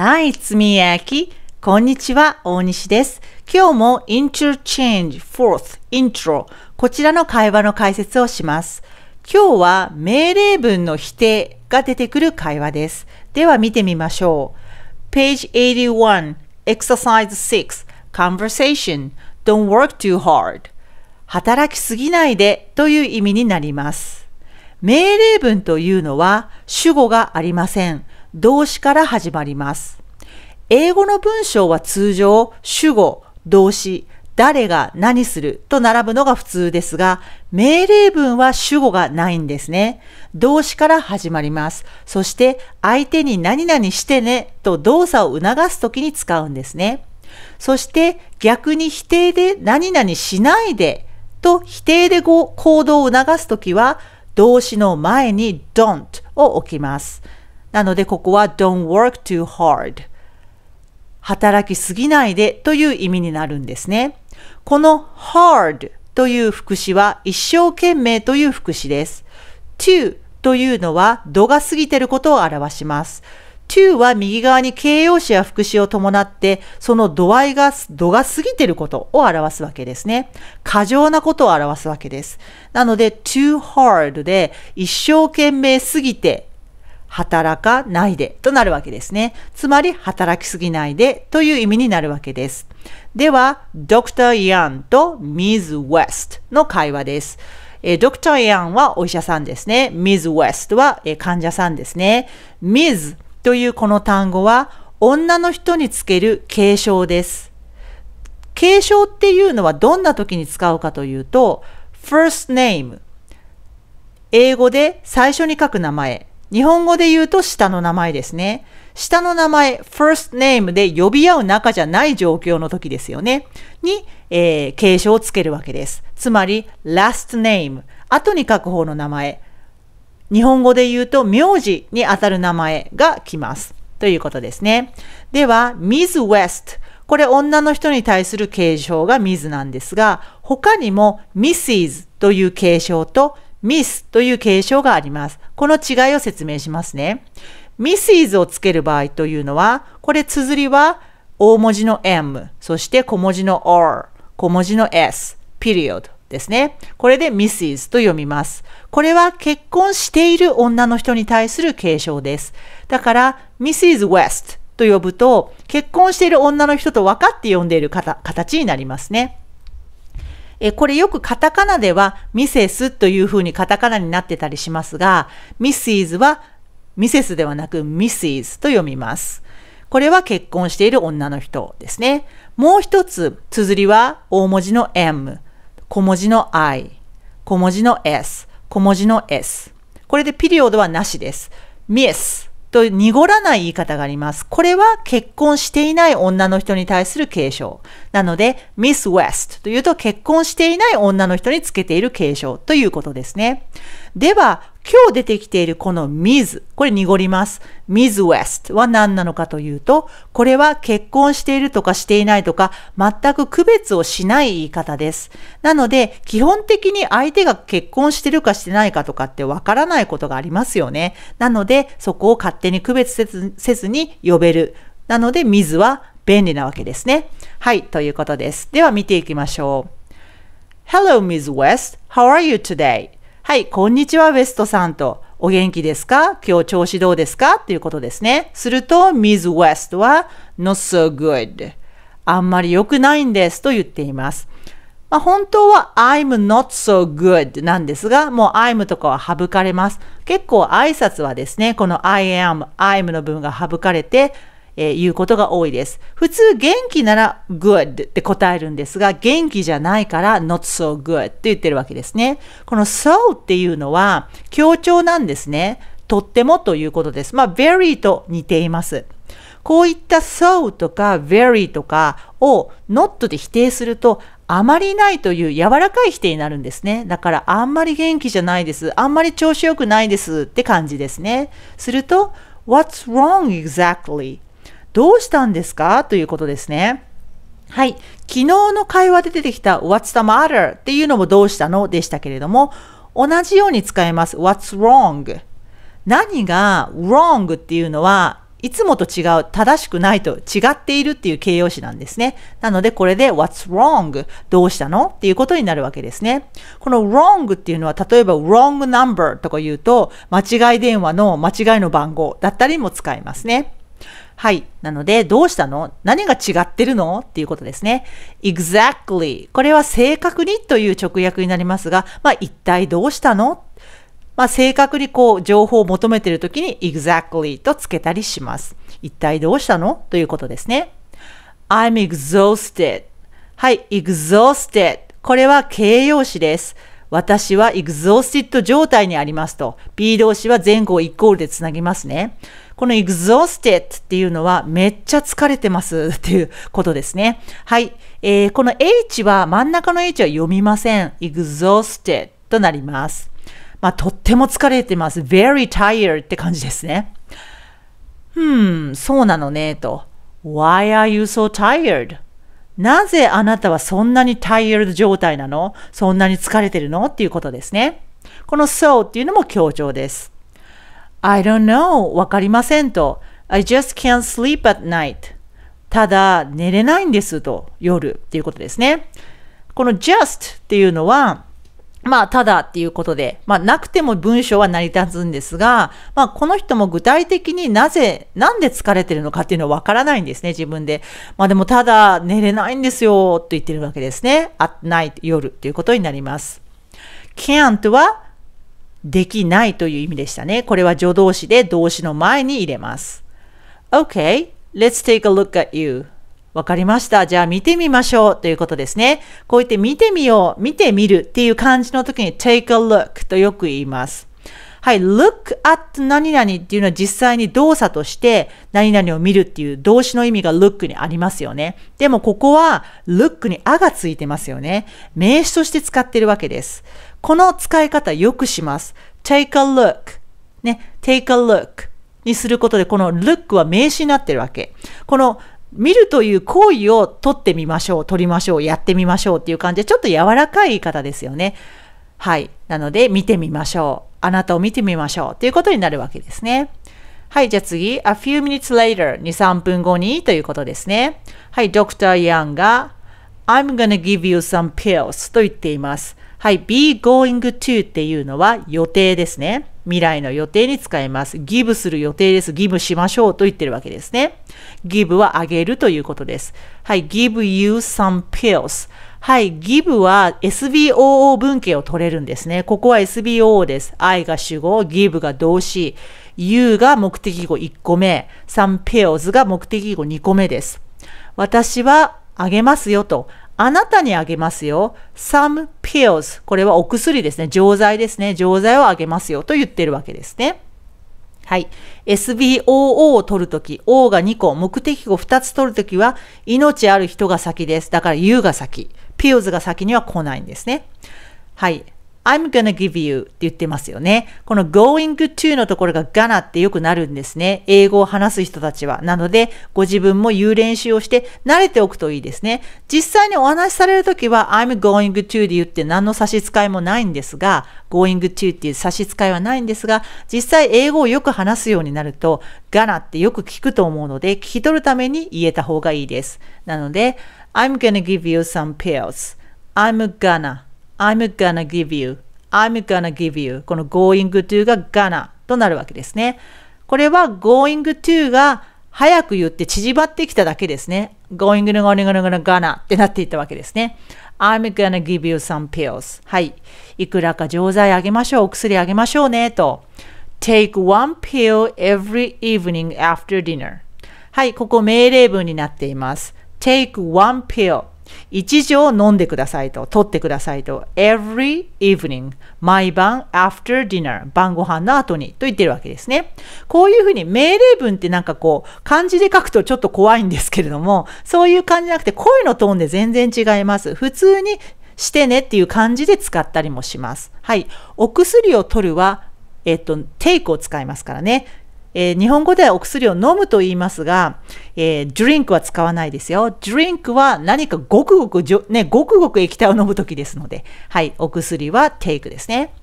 はい、つみやき。こんにちは、大西です。今日も Interchange Fourth Intro こちらの会話の解説をします。今日は命令文の否定が出てくる会話です。では見てみましょう。Page 81 Exercise 6 Conversation Don't work too hard 働きすぎないでという意味になります。命令文というのは主語がありません。動詞から始まります。英語の文章は通常、主語、動詞、誰が何すると並ぶのが普通ですが、命令文は主語がないんですね。動詞から始まります。そして、相手に何々してねと動作を促すときに使うんですね。そして、逆に否定で何々しないでと否定で行動を促すときは、動詞の前に don't を置きます。なのでここは don't work too hard 働きすぎないでという意味になるんですね。この hard という副詞は一生懸命という副詞です。to というのは度が過ぎてることを表します。to は右側に形容詞や副詞を伴って、その度合いが、度が過ぎてることを表すわけですね。過剰なことを表すわけです。なので、too hard で、一生懸命すぎて働かないでとなるわけですね。つまり働きすぎないでという意味になるわけです。では、ドクター・イアンとミズ・ウェストの会話です。えー、ドクター・イアンはお医者さんですね。ミズ・ウェストは、え患者さんですね。ミズというこの単語は女の人につける継承です。継承っていうのはどんな時に使うかというと、first name 英語で最初に書く名前日本語で言うと下の名前ですね。下の名前、first name で呼び合う仲じゃない状況の時ですよね。に、えー、継承をつけるわけです。つまり、last name、後に書く方の名前。日本語で言うと、名字にあたる名前が来ます。ということですね。では、Miss West。これ女の人に対する継承が Miss なんですが、他にも Mrs. という継承とミスという継承があります。この違いを説明しますね。ミスイズをつける場合というのは、これ綴りは大文字の m、そして小文字の r、小文字の s、period ですね。これで Mrs. と読みます。これは結婚している女の人に対する継承です。だから Mrs. West と呼ぶと結婚している女の人と分かって呼んでいる形になりますね。えこれよくカタカナではミセスという風にカタカナになってたりしますが、ミスイズはミセスではなくミスイズと読みます。これは結婚している女の人ですね。もう一つ、綴りは大文字の M、小文字の I、小文字の S、小文字の S。これでピリオドはなしです。ミスと濁らない言い方があります。これは結婚していない女の人に対する継承。なので、Miss West というと結婚していない女の人につけている継承ということですね。では、今日出てきているこの m これ濁ります。m z West は何なのかというと、これは結婚しているとかしていないとか、全く区別をしない言い方です。なので、基本的に相手が結婚してるかしてないかとかってわからないことがありますよね。なので、そこを勝手に区別せずせずに呼べる。なので、m は便利なわけですね。はい、ということです。では見ていきましょう。Hello, m z West. How are you today? はい、こんにちは、ウエストさんと。お元気ですか今日調子どうですかっていうことですね。すると、ミズ・ウエストは not so good。あんまり良くないんですと言っています。まあ、本当は I'm not so good なんですが、もう I'm とかは省かれます。結構挨拶はですね、この I am、I'm の部分が省かれて、えー、いうことが多いです。普通、元気なら good って答えるんですが、元気じゃないから not so good って言ってるわけですね。この so っていうのは強調なんですね。とってもということです。まあ、very と似ています。こういった so とか very とかを not で否定すると、あまりないという柔らかい否定になるんですね。だからあんまり元気じゃないです。あんまり調子良くないですって感じですね。すると、What's wrong exactly? どうしたんですかということですね。はい。昨日の会話で出てきた What's the matter? っていうのもどうしたのでしたけれども、同じように使えます。What's wrong? 何が wrong っていうのは、いつもと違う、正しくないと違っているっていう形容詞なんですね。なのでこれで what's wrong? どうしたのっていうことになるわけですね。この wrong っていうのは例えば wrong number とか言うと間違い電話の間違いの番号だったりも使いますね。はい。なので、どうしたの何が違ってるのっていうことですね。exactly。これは正確にという直訳になりますが、まあ一体どうしたのまあ正確にこう情報を求めているときに exactly とつけたりします。一体どうしたのということですね。I'm exhausted. はい、exhausted。これは形容詞です。私は e グ h ース s t ッ d 状態にありますと、B 動詞は前後をイコールでつなぎますね。この x グ a ーステ e d っていうのはめっちゃ疲れてますっていうことですね。はい。えー、この H は真ん中の H は読みません。x グ a ーステ e d となります。まあ、とっても疲れてます。very tired って感じですね。うん、そうなのね、と。Why are you so tired? なぜあなたはそんなにタイヤ d 状態なのそんなに疲れてるのっていうことですね。この so っていうのも強調です。I don't know わかりませんと。I just can't sleep at night ただ寝れないんですと夜っていうことですね。この just っていうのはまあ、ただっていうことで、まあ、なくても文章は成り立つんですが、まあ、この人も具体的になぜ、なんで疲れてるのかっていうのはわからないんですね、自分で。まあ、でも、ただ、寝れないんですよ、と言ってるわけですね。at night, 夜ということになります。can't は、できないという意味でしたね。これは助動詞で動詞の前に入れます。Okay, let's take a look at you. わかりました。じゃあ見てみましょうということですね。こう言って見てみよう、見てみるっていう感じの時に take a look とよく言います。はい、look at 何々っていうのは実際に動作として何々を見るっていう動詞の意味が look にありますよね。でもここは look にあがついてますよね。名詞として使ってるわけです。この使い方よくします。take a look ね、take a look にすることでこの look は名詞になってるわけ。この見るという行為を取ってみましょう、取りましょう、やってみましょうっていう感じで、ちょっと柔らかい言い方ですよね。はい。なので、見てみましょう。あなたを見てみましょう。ということになるわけですね。はい。じゃあ次、a few minutes later、2、3分後にということですね。はい。Dr. Young が、I'm gonna give you some pills と言っています。はい。be going to っていうのは予定ですね。未来の予定に使います。ギブする予定です。ギブしましょうと言ってるわけですね。ギブはあげるということです。はい、give you some pills。はい、give は SBOO 文型を取れるんですね。ここは SBOO です。I が主語、ギブが動詞、y o U が目的語1個目、some pills が目的語2個目です。私はあげますよと。あなたにあげますよ。some pills。これはお薬ですね。錠剤ですね。錠剤をあげますよ。と言ってるわけですね。はい。s b o o を取るとき、O が2個、目的語2つ取るときは、命ある人が先です。だから U が先。pills が先には来ないんですね。はい。I'm gonna give you って言ってますよね。この going to のところが gonna ってよくなるんですね。英語を話す人たちは。なので、ご自分も言う練習をして慣れておくといいですね。実際にお話しされるときは I'm going to で言って何の差し支えもないんですが、going to っていう差し支えはないんですが、実際英語をよく話すようになると gonna ってよく聞くと思うので、聞き取るために言えた方がいいです。なので、I'm gonna give you some pills. I'm gonna I'm gonna give you I'm gonna give you この going to が gonna となるわけですね。これは going to が早く言って縮まってきただけですね。going gonna gonna gonna gonna ってなっていったわけですね。I'm gonna give you some pills. はい。いくらか錠剤あげましょう。お薬あげましょうね。と。take one pill every evening after dinner. はい。ここ命令文になっています。take one pill. 1錠飲んでくださいと、取ってくださいと、every evening、毎晩 after dinner、晩ご飯の後にと言ってるわけですね。こういうふうに命令文ってなんかこう、漢字で書くとちょっと怖いんですけれども、そういう感じじゃなくて声のトーンで全然違います。普通にしてねっていう感じで使ったりもします。はい。お薬を取るは、えっと、take を使いますからね。えー、日本語ではお薬を飲むと言いますが、えー、ドリンクは使わないですよ。ドリンクは何かごくごく、ね、ごくごく液体を飲むときですので、はい、お薬は take ですね。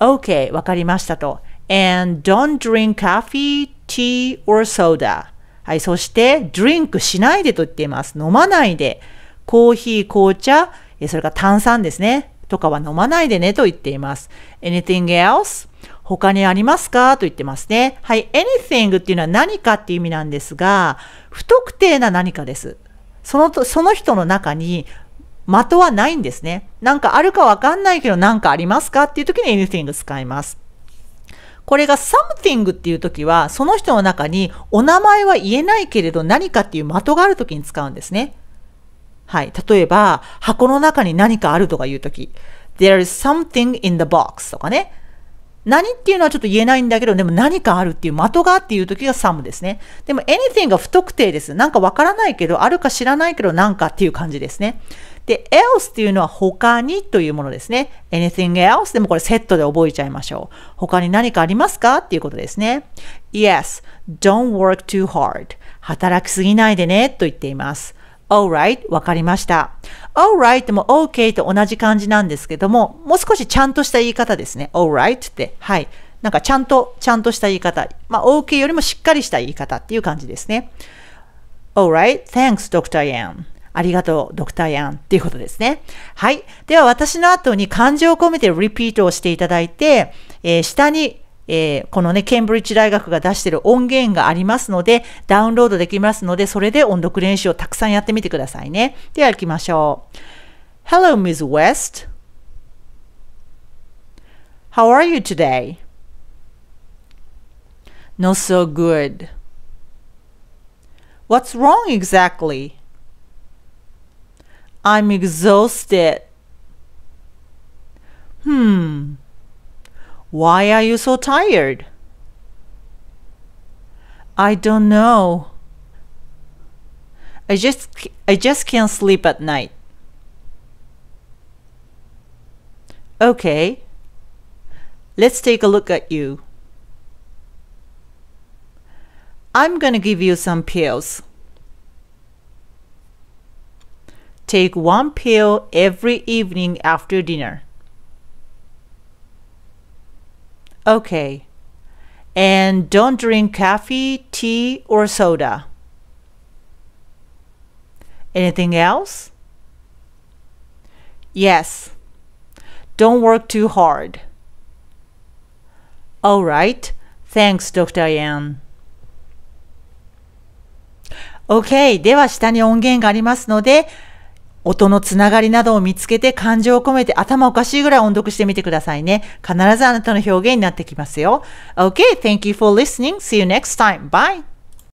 OK、わかりましたと。And don't drink coffee, tea or soda. はい、そして、ドリンクしないでと言っています。飲まないで。コーヒー、紅茶、それから炭酸ですね。とかは飲まないでねと言っています。Anything else? 他にありますかと言ってますね。はい。anything っていうのは何かっていう意味なんですが、不特定な何かです。そのと、その人の中に、的はないんですね。なんかあるかわかんないけど何かありますかっていう時に anything 使います。これが something っていう時は、その人の中にお名前は言えないけれど何かっていう的がある時に使うんですね。はい。例えば、箱の中に何かあるとかいう時、there is something in the box とかね。何っていうのはちょっと言えないんだけど、でも何かあるっていう、的がっていう時がサムですね。でも anything が不特定です。なんかわからないけど、あるか知らないけど、なんかっていう感じですね。で、else っていうのは他にというものですね。anything else でもこれセットで覚えちゃいましょう。他に何かありますかっていうことですね。Yes, don't work too hard. 働きすぎないでねと言っています。alright わかりました。alright も ok と同じ感じなんですけども、もう少しちゃんとした言い方ですね。alright って。はい。なんかちゃんと、ちゃんとした言い方。まあ ok よりもしっかりした言い方っていう感じですね。alright, thanks Dr. Yan. ありがとう、ドクターヤンっていうことですね。はい。では私の後に感情を込めてリピートをしていただいて、えー、下にえー、このね、ケンブリッジ大学が出している音源がありますので、ダウンロードできますので、それで音読練習をたくさんやってみてくださいね。では行きましょう。Hello, Ms. West. How are you today? Not so good. What's wrong exactly? I'm exhausted. Hmm. Why are you so tired? I don't know. I just I just can't sleep at night. Okay. Let's take a look at you. I'm going to give you some pills. Take one pill every evening after dinner. Okay. And don't drink coffee, tea, or soda. Anything else? Yes. Don't work too hard. All right. Thanks, Dr. Yan. OK. 音のつながりなどを見つけて感情を込めて頭おかしいぐらい音読してみてくださいね。必ずあなたの表現になってきますよ。Okay, thank you for listening. See you next time. Bye!